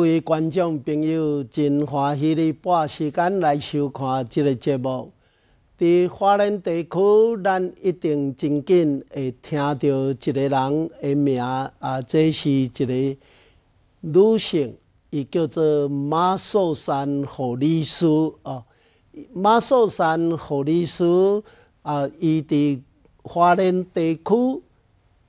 各位观众朋友，真欢喜你拨时间来收看这个节目。伫华人地区，咱一定真紧会听到一个人的名，啊，这是一个女性，伊叫做马秀山护理师哦。马秀山护理师啊，伊伫华人地区。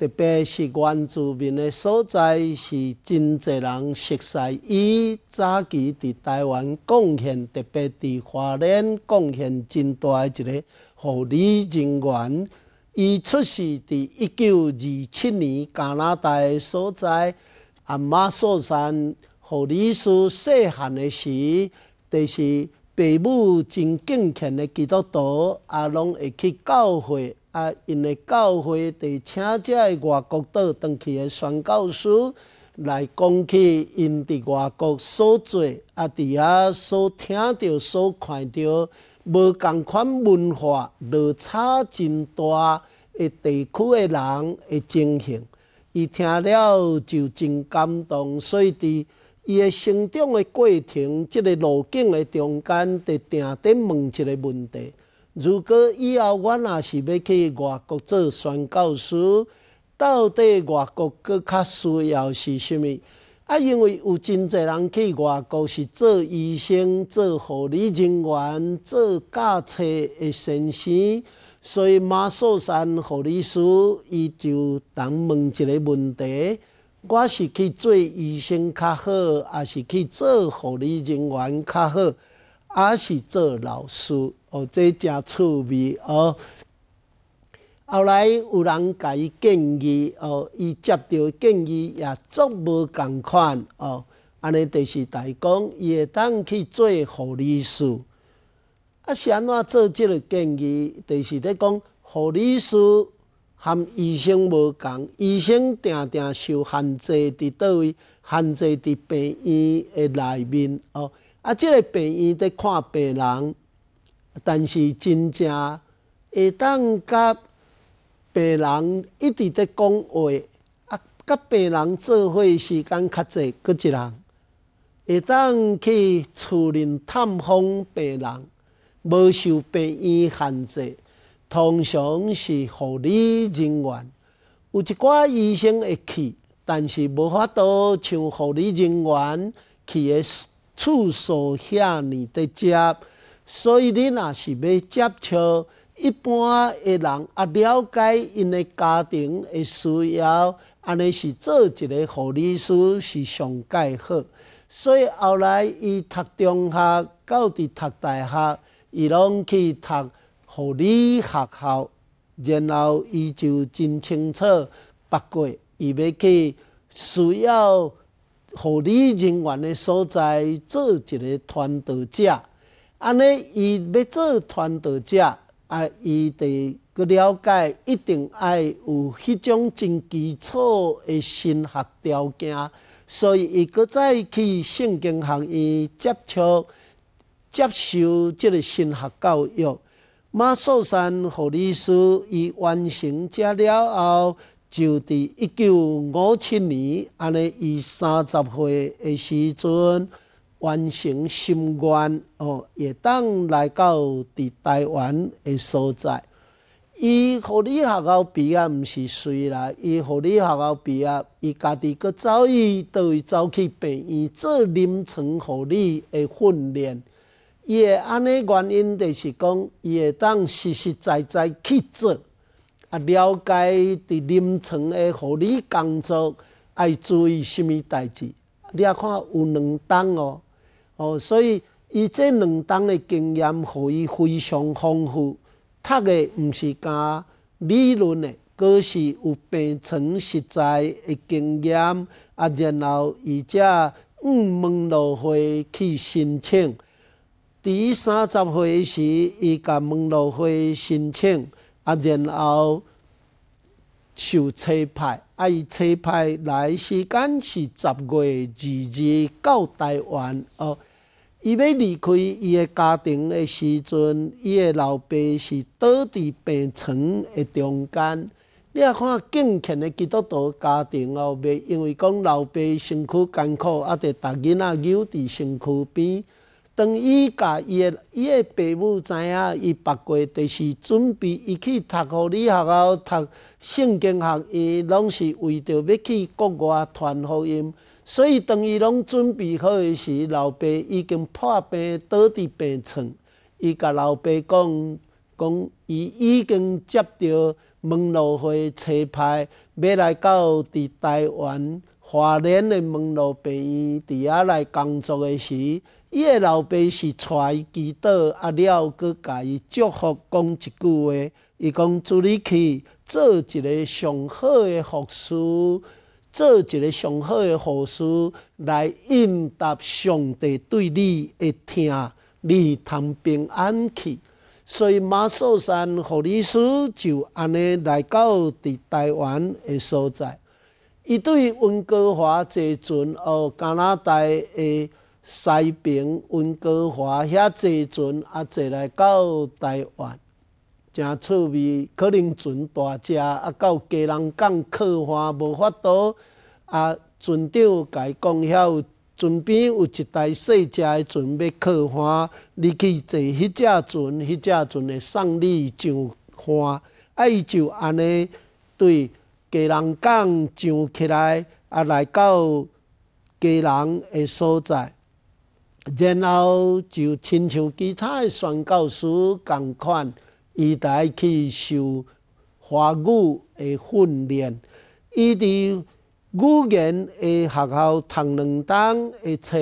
特别是原住民的所在是真侪人熟悉，伊早期伫台湾贡献特别伫华人贡献真大一个护理人员。伊出世伫一九二七年加拿大所在阿马索山护理师细汉的时，就是爸母真敬虔的基督徒，也拢会去教会。啊，因的教会伫请只外国倒转去来宣教书，来讲起因伫外国所做啊，伫遐所听到所看到无共款文化，落差真大，诶，地区诶人诶情形，伊听了就真感动，所以伫伊诶成长诶过程，即个路径诶中间，伫定定问一个问题。如果以后我若是要去外国做宣教师，到底外国佫较需要是甚物？啊，因为有真侪人去外国是做医生、做护理人员、做教册的先生，所以马素山护理师伊就等问一个问题：我是去做医生较好，还是去做护理人员较好，还是做老师？哦，即正趣味哦。后来有人甲伊建议，哦，伊接到建议也足无共款哦。安尼就是在讲，伊会当去做护理师。啊，是安怎做即个建议，就是咧讲护理师含医生无共，医生定定受限制伫倒位，限制伫病院诶内面哦。啊，即个病院伫看病人。但是真正会当甲病人一直在讲话，啊，甲病人做伙时间较侪，搁一人会当去厝里探访病人，无受病院限制，通常是护理人员有一寡医生会去，但是无法度像护理人员去的次数遐尔直接。所以你若是要接触一般诶人，啊了解因诶家庭诶需要，安尼是做一个护理师是上介好。所以后来伊读中学，到伫读大学，伊拢去读护理学校，然后伊就真清楚，八过伊要去需要护理人员诶所在做一个传队者。安尼，伊要做传道者，啊，伊得个了解，一定爱有迄种真基础的信学条件，所以伊再去圣经学院接触、接受即个信学教育。马素山学斯伊完成遮了后，就伫一九五七年，安尼伊三十岁的时阵。完成心愿哦，也当来到伫台湾的所在。伊互你学校毕业毋是随啦，伊互你学校毕业，伊家己佫走伊倒去走去病院做临床护理的训练。伊也安尼原因就是讲，伊会当实实在在去做，啊，了解伫临床的护理工作爱注意甚物代志。你啊看有两档哦。哦，所以伊这两当的经验，互伊非常丰富。读的毋是教理论的，佫是有病床实在的经验。啊，然后伊则五万路会去申请，伫三十岁时，伊甲万路会申请。啊，然后受车牌，啊，伊车牌来时间是十月二日到台湾，哦。伊要离开伊个家庭的时阵，伊个老爸是倒伫病床的中间。你啊看，健全的基督徒家庭哦，袂因为讲老爸身躯艰苦，啊，得逐日啊揉伫身躯边。当伊甲伊个伊个爸母知影，伊八过就是准备伊去读护理学校读圣经学院，拢是为着要去国外传福音。所以，当伊拢准备好时，老爸已经破病倒伫病床。伊甲老爸讲，讲伊已经接到门路会车牌，要来到伫台湾华联的门路病院伫遐来工作的时候，伊的老爸是带祈祷啊了，佮伊祝福讲一句话，伊讲祝你去做一个上好的护士。做一个上好的护士，来应答上帝对你的疼，你通平安去。所以马寿山护理师就安尼来到伫台湾的所在。伊对温哥华坐船，哦，加拿大诶西边温哥华遐坐船，啊，坐来到台湾。真趣味，可能船大只，啊，到家人港客岸无法度。啊，船长家讲遐，有船边有一台小只的船要客岸，你去坐迄只船，迄只船会送你上岸。啊，伊就安尼对家人港上起来，啊，来到家人的所在，然后就亲像其他诶宣教书共款。伊在去受华语诶训练，伊伫语言诶学校读两堂诶册，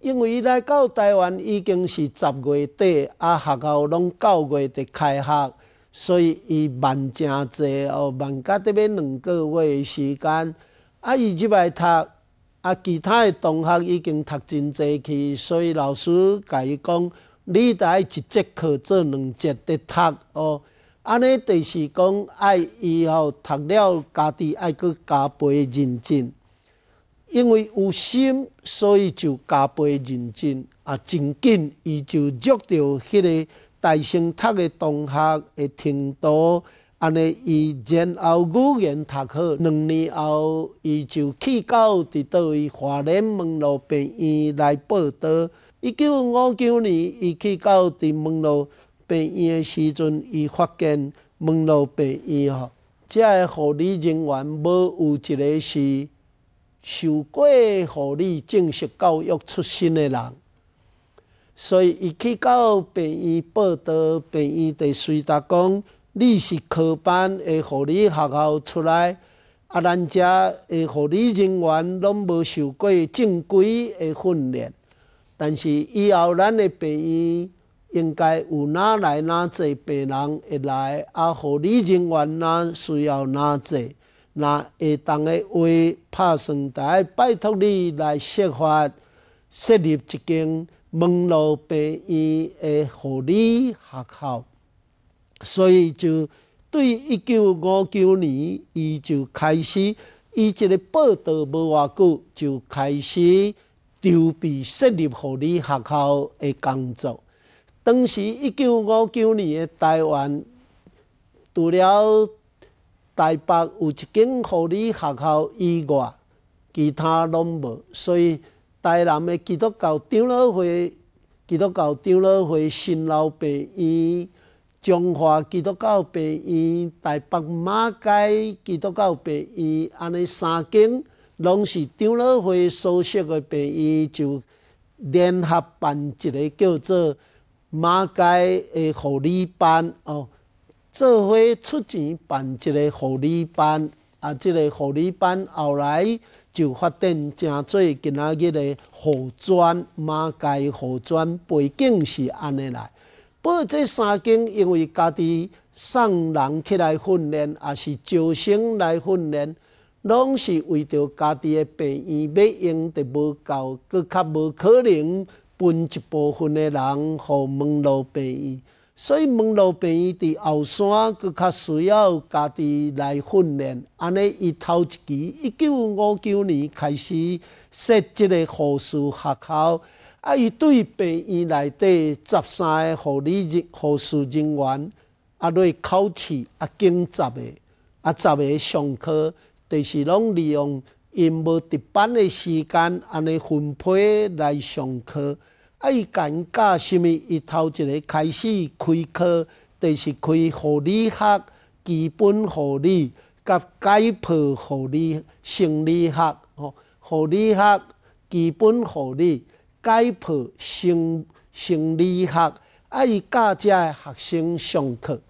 因为伊来到台湾已经是十月底，啊，学校拢九月底开学，所以伊慢真济哦，慢甲得要两个月时间。啊，伊即摆读，啊，其他诶同学已经读真济去，所以老师甲伊讲。你得爱一节课做两节的读哦，安尼就是讲爱以后读了家己爱去加倍认真，因为有心，所以就加倍认真啊，真紧伊就追到迄个大生读的同学的程度，安尼伊然后五年读好，两年后伊就去到伫倒位华联门路病院来报到。一九五九年，伊去到门路病院的时阵，伊发现门路病院吼，即个护理人员无有一个是受过护理正式教育出身的人。所以伊去到病院报道，病院就随在讲，你是科班的护理学校出来，啊咱遮的护理人员拢无受过正规的训练。但是以后咱的病院应该有哪来哪济病人会来，啊护理人员哪需要哪济，那会当的为拍算台拜托你来设法设立一间门路病院的护理学校，所以就对一九五九年，伊就开始，伊一个报道无偌久就开始。筹备设立护理学校的工作。当时一九五九年，诶，台湾除了台北有一间护理学校以外，其他拢无。所以，台南诶，基督教长老会、基督教长老会新老病院、中华基督教病院、台北马街基督教病院，安尼三间。拢是张老辉所轼的病宜，就联合办一个叫做马街诶护理班哦，做伙出钱办一个护理班，啊，即个护理班后来就发展成做今仔日的护专马街护专，背景是安尼来。不过这三间因为家己送人起来训练，也是招生来训练。拢是为着家己的病院要用得无够，佫较无可能分一部分的人予门路病院，所以门路病院伫后山佫较需要家己来训练。安尼伊头一期一九五九年开始设即个护士学校，啊，伊对病院内底十三个护理人护士人员啊，来考试啊，经十个啊，十个上课。就是拢利用因无值班的时间，安尼分配来上课。啊，伊寒教是物？伊头一个开始开课，就是开护理学、基本护理、甲解剖护理、生理学、吼护理学、基本护理、解剖、生生理学，啊，伊教遮下学生上课。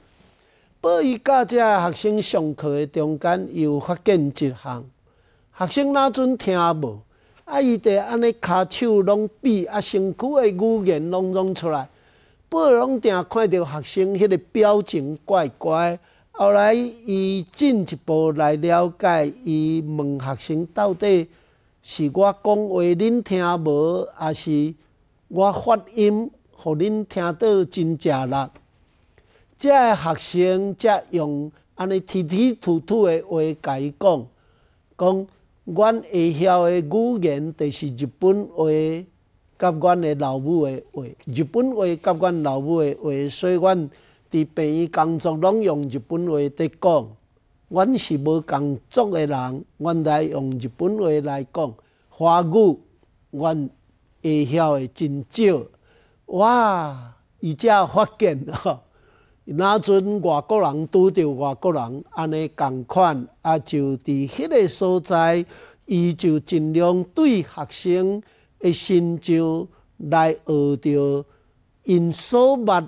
伊教遮学生上课的中间，又发现一项，学生那阵听无，啊，伊就安尼，骹手拢比，啊，身躯的语言拢拢出来，不拢定看到学生迄个表情怪怪。后来伊进一步来了解，伊问学生到底是我讲话恁听无，还是我发音，互恁听到真正力？即个学生则用安尼吞吞吐吐的话甲伊讲，讲阮会晓的语言就是日本话，甲阮的老母的话，日本话甲阮老母的话，所以阮伫病院工作拢用日本话伫讲。阮是无工作的人，著来用日本话来讲华语，阮会晓的真少。哇，伊只发现吼。那阵外国人拄着外国人安尼共款，啊，就伫迄个所在，伊就尽量对学生诶心照来学着因所捌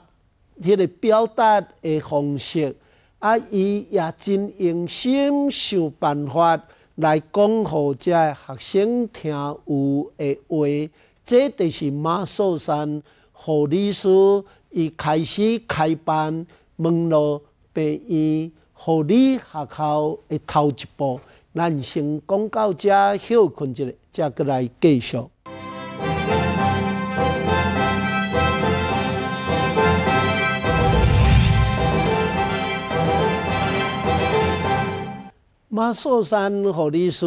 迄个表达诶方式，啊，伊也真用心想办法来讲互遮学生听有诶话，这就是马寿山何老师。伊开始开班，门路、病院、护理学校会头一步，咱先讲到遮休困一下，再过来继续。马寿山护理师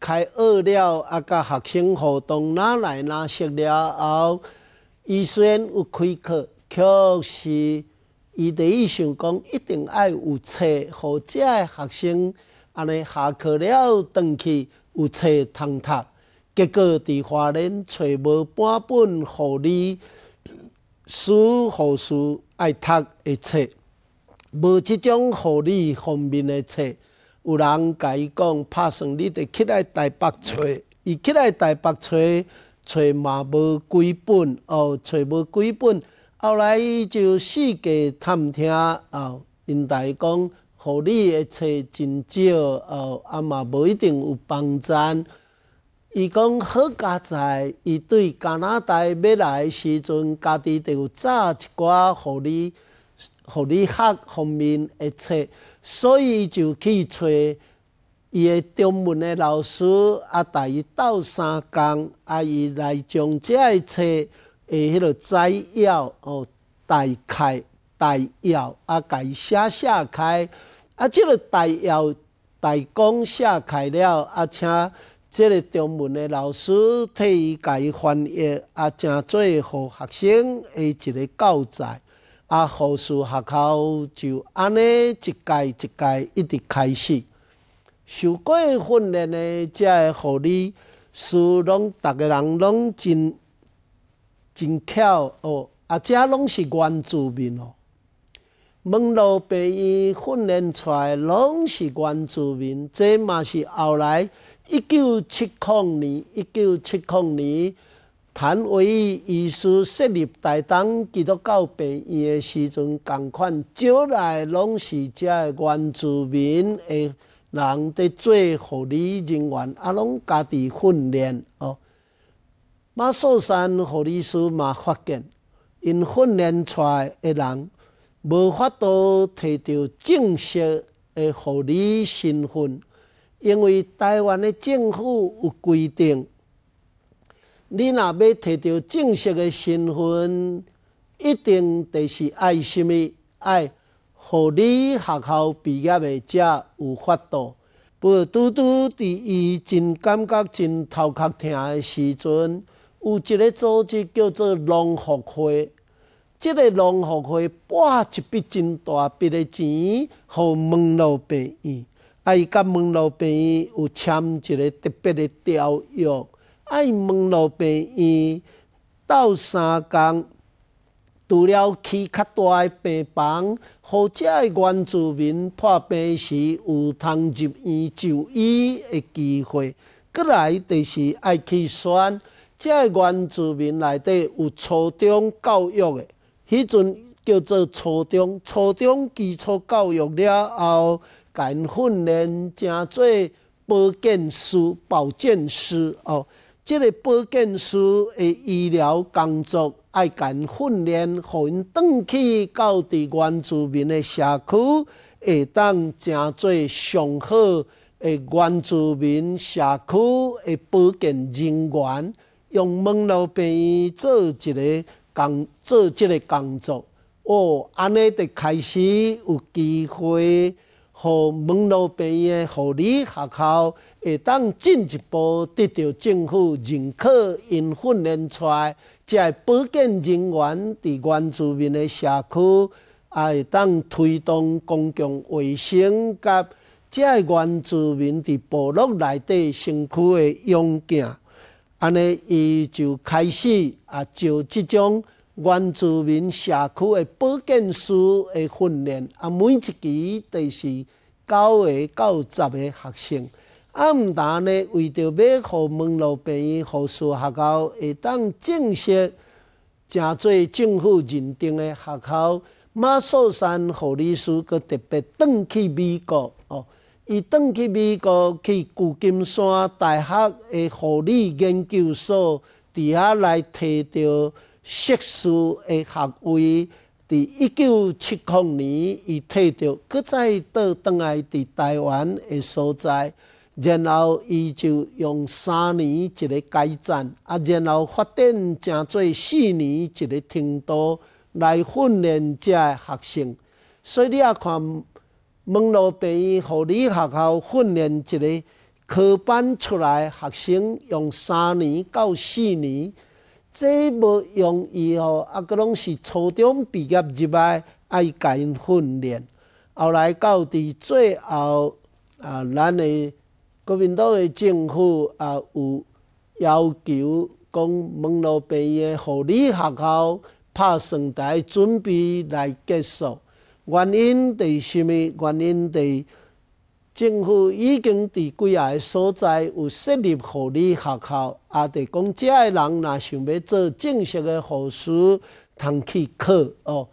开学了，啊，甲学生互动，哪来哪熟了后，伊先有开课。就是伊第一想讲，一定爱有册，互遮个学生安尼下课了，转去有册通读。结果伫华人找无半本互你书合书爱读个册，无即种互你方面个册。有人伊讲，拍算你得起来台北找，伊起来台北找，找嘛无几本哦，找无几本。后来伊就四界探听，哦，因大讲，互你一册真少，哦，阿嘛无一定有帮衬。伊讲好佳哉，伊对加拿大要来时阵，家己就有早一寡互你，互你学方面一册，所以就去找伊的中文的老师，阿带伊斗三工，阿伊来将这的册。诶，迄个摘要哦，大开大要，啊，改写写开，啊，即个大要大讲写开了，啊，请即个中文的老师替伊改翻译，啊，正侪互学生一个教材，啊，护士学校就安尼一届一届一直开始，受过训练的，才会互你，使拢逐个人拢真。真巧哦，啊，这拢是原住民哦。门路病院训练出来，拢是原住民，这嘛是后来一九七零年、一九七零年，谭维医师设立大东直到到病院的时阵同款，招来拢是这原住民的人在做护理人员，啊，拢家己训练哦。马素山护理师嘛，发现因训练出来诶人无法度摕到正式诶护理身份，因为台湾诶政府有规定，你若要摕到正式诶身份，一定得是爱虾物爱护理学校毕业诶才有法度。不，拄拄伫伊真感觉真头壳疼诶时阵。有一个组织叫做农学会，即个农学会拨一笔真大笔的钱，予蒙脑病院。啊，伊甲蒙脑病院有签一个特别的条约。啊，伊蒙脑病院斗三工，除了起较大诶病房，予只诶原住民破病时有通入院就医诶机会。再来就是爱去选。个原住民内底有初中教育的，迄阵叫做初中，初中基础教育了后，甲训练成做保健师。保健师哦，即个保健师的医疗工作爱甲训练，互因转去到伫原住民的社区，会当成做上好的原住民社区的保健人员。用门病院做一个工，做一个工作哦，安尼就开始有机会，互门楼病院护理学校会当进一步得到政府认可，因训练出来，即保健人员，伫原住民的社区也会当推动公共卫生，甲会原住民伫部落内底身躯的用。健。安尼伊就开始啊，就即种原住民社区的保健师的训练，啊，每一期都是九个到十个学生。啊，毋但呢为着要互门路院护士学校会当正式，正做政府认定的学校马祖山护理师，佫特别转去美国。伊转去美国，去旧金山大学的护理研究所伫遐来，摕到硕士的学位。伫一九七零年，伊摕到，佫再倒转来伫台湾的所在。然后，伊就用三年一个阶段，啊，然后发展正侪四年一个程度来训练遮学生。所以，你要看。门罗贝伊护理学校训练一个科班出来学生，用三年到四年，这无用易吼，啊，个拢是初中毕业入来，爱因训练。后来到伫最后，啊，咱的国民党嘅政府也有要求，讲门罗贝伊护理学校拍算台准备来结束。原因伫啥物？原因伫政府已经伫几啊个所在有设立护理学校，啊，伫讲，遮个人若想要做正式的护士，通去考哦。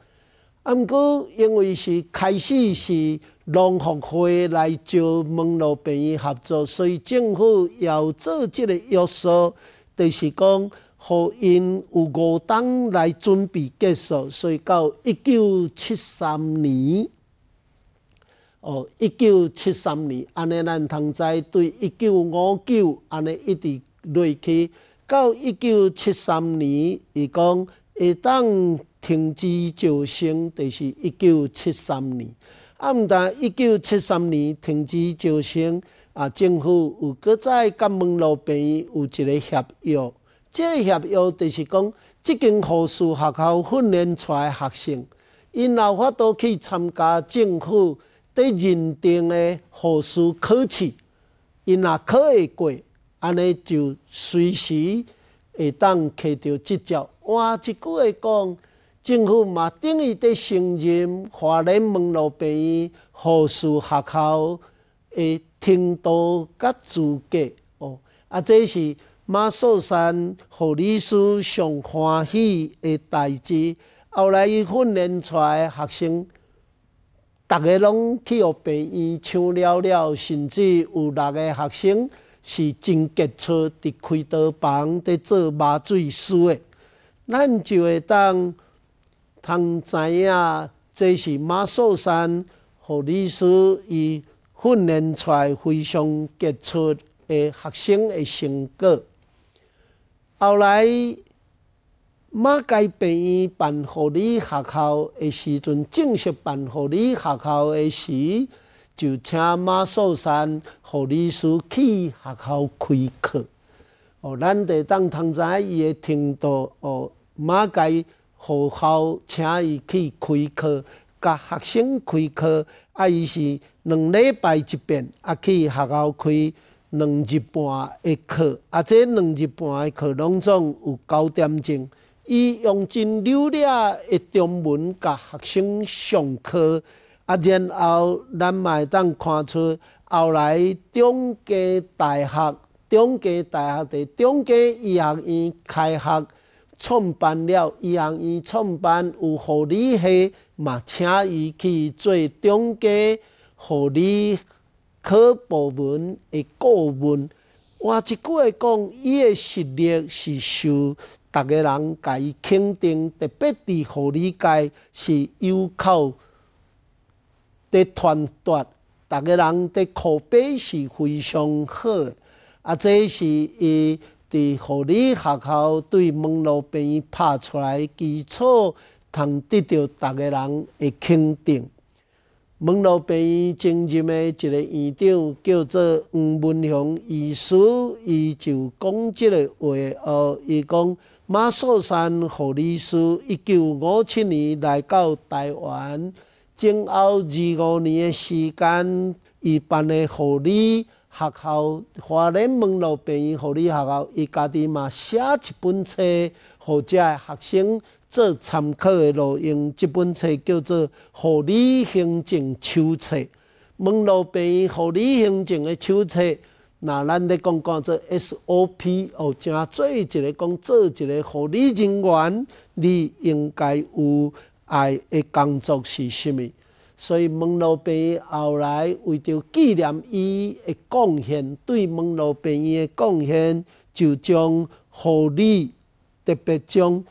啊，毋过因为是开始是农学会来招门路，病院合作，所以政府要做即个约束，就是讲。因有五党来准备结束，所以到一九七三年，哦，一九七三年，安尼咱通在对一九五九安尼一直累积，到一九七三年，伊讲下当停止招生，就是一九七三年。啊，毋但一九七三年停止招生，啊，政府有各在甲门路边有一个合约。这合约就是讲，即间护士学校训练出的学生，因有法都去参加政府伫认定的护士考试，因若考会过，安尼就随时会当摕到执照。换一句话讲，政府嘛等于伫承认华联门路病院护士学校的程度甲资格哦，啊，这是。马寿山护理师上欢喜的代志，后来伊训练出来的学生，逐个拢去学病院抢了了，甚至有六个学生是真杰出伫开刀房伫做麻醉师的。咱就会当通知影，即是马寿山护理师伊训练出来非常杰出的学生的成果。后来马街病院办护理学校的时阵，正式办护理学校的时就请马素山护理师去学校开课。哦，咱就当通知伊的听到哦，马街学校请伊去开课，甲学生开课。啊，伊是两礼拜一遍，啊，去学校开。两日半的课，啊，这两日半的课拢总有九点钟，伊用真流利的中文甲学生上课，啊，然后咱会当看出后来中加大学、中加大学的中加医学院开学，创办了医学院，创办有护理系，嘛，请伊去做中加护理。考部门的顾问，换句话讲，伊的实力是受逐个人甲伊肯定，特别伫护理界是有靠伫团队，逐个人的口碑是非常好。啊，这是伊伫护理学校对门路病拍出来基础，通得到逐个人的肯定。门路病院征任的一个院长叫做黄文雄，医师，伊就讲即个话，哦，伊讲马寿山护理师一九五七年来到台湾，前后二五年的时间，伊办的护理学校，华联门路病院护理学校，伊家己嘛写一本册，或者学生。做参考的路用即本册叫做《护理行政手册》。门路病医护理行政的手册，那咱咧讲讲做 SOP 哦，正做一个讲做一个护理人员，你应该有爱的工作是啥物？所以门路病医后来为着纪念伊的贡献，对门路病医的贡献，就将护理特别将。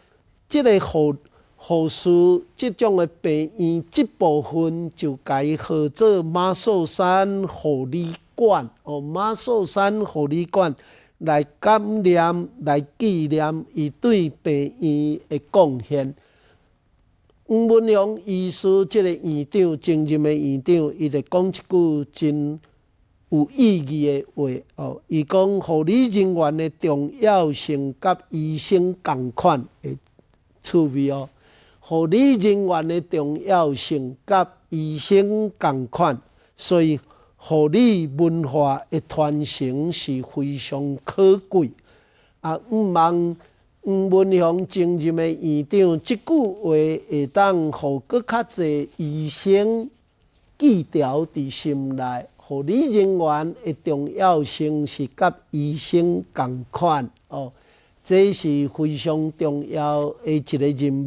即个护护士、即种的病院，即部分就该号做马寿山护理馆哦。马寿山护理馆来感念、来纪念伊对病院的贡献。阮们医师即个院长、尊任的院长，伊来讲一句真有意义的话哦。伊讲护理人员的重要性，甲医生共款。趣味哦，护理人员的重要性甲医生共款，所以护理文化的传承是非常可贵。啊，毋忘唔文祥前任的院长，即句话会当互搁较侪医生记牢伫心内。护理人员的重要性是甲医生共款哦。这是非常重要的一个人物。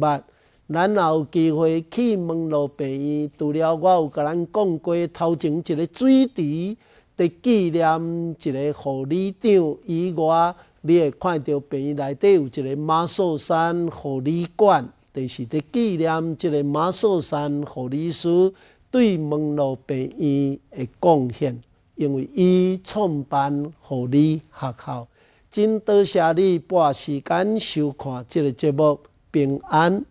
然后有机会去孟路病院，除了我有甲咱讲过头前一个水池，伫纪念一个护理长以外，你会看到病院内底有一个马寿山护理馆，就是伫纪念一个马寿山护理师对门路病院的贡献，因为伊创办护理学校。真多谢你半时间收看这个节目，平安。